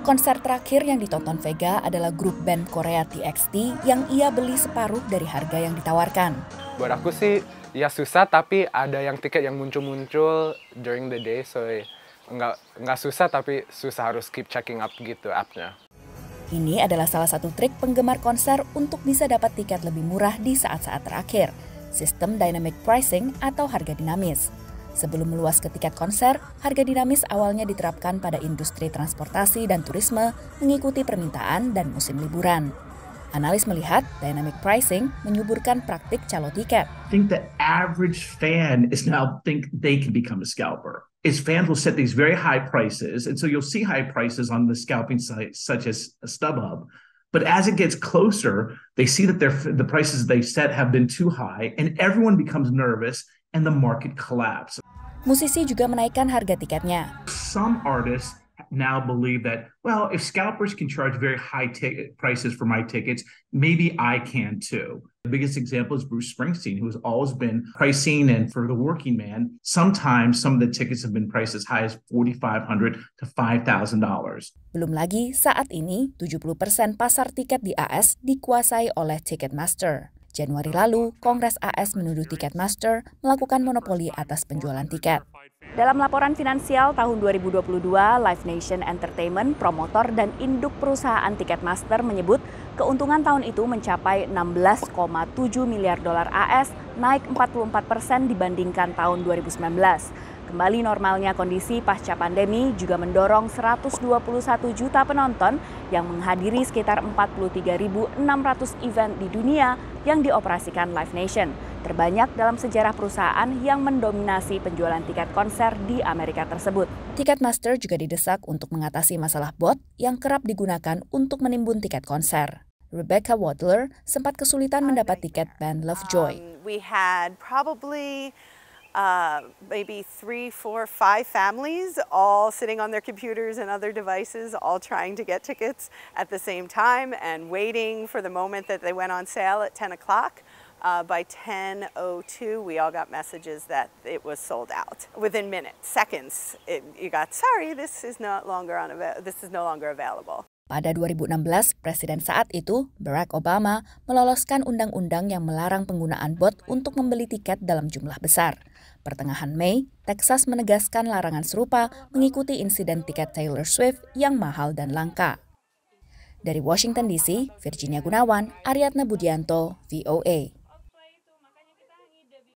Konser terakhir yang ditonton Vega adalah grup band Korea TXT yang ia beli separuh dari harga yang ditawarkan. Buat aku sih ya susah tapi ada yang tiket yang muncul-muncul during the day so eh, nggak nggak susah tapi susah harus keep checking up gitu appnya. Ini adalah salah satu trik penggemar konser untuk bisa dapat tiket lebih murah di saat-saat terakhir, sistem dynamic pricing atau harga dinamis. Sebelum meluas ke tiket konser, harga dinamis awalnya diterapkan pada industri transportasi dan turisme mengikuti permintaan dan musim liburan. Analis melihat dynamic pricing menyuburkan praktik calo tiket. I think the average fan is now think they can become a scalper. Is fans will set these very high prices, and so you'll see high prices on the scalping sites such as StubHub. But as it gets closer, they see that their, the prices they set have been too high, and everyone becomes nervous and the market collapse. Musisi juga menaikkan harga tiketnya. Some artists now believe that well if scalpers can charge very high ticket prices for my tickets maybe i can too the biggest example is bruce springsteen who has always been pricing and for the working man sometimes some of the tickets have been priced as high as $4500 to $5000 belum lagi saat ini 70% pasar tiket di AS dikuasai oleh Ticketmaster Januari lalu, Kongres AS menuduh Ticketmaster melakukan monopoli atas penjualan tiket. Dalam laporan finansial tahun 2022, Live Nation Entertainment, promotor dan induk perusahaan Ticketmaster menyebut keuntungan tahun itu mencapai 16,7 miliar dolar AS, naik 44 persen dibandingkan tahun 2019. Kembali normalnya kondisi pasca pandemi juga mendorong 121 juta penonton yang menghadiri sekitar 43.600 event di dunia yang dioperasikan Live Nation, terbanyak dalam sejarah perusahaan yang mendominasi penjualan tiket konser di Amerika tersebut. Ticketmaster juga didesak untuk mengatasi masalah bot yang kerap digunakan untuk menimbun tiket konser. Rebecca Wadler sempat kesulitan mendapat tiket band Lovejoy. Um, we had probably uh, maybe three, four, five families all sitting on their computers and other devices, all trying to get tickets at the same time and waiting for the moment that they went on sale at 10 o'clock. Uh, by 10.02, we all got messages that it was sold out. Within minutes, seconds, it, you got, sorry, this is, not longer on, this is no longer available. Pada 2016, presiden saat itu, Barack Obama, meloloskan undang-undang yang melarang penggunaan bot untuk membeli tiket dalam jumlah besar. Pertengahan Mei, Texas menegaskan larangan serupa mengikuti insiden tiket Taylor Swift yang mahal dan langka. Dari Washington DC, Virginia Gunawan, Ariadna Budianto, VOA.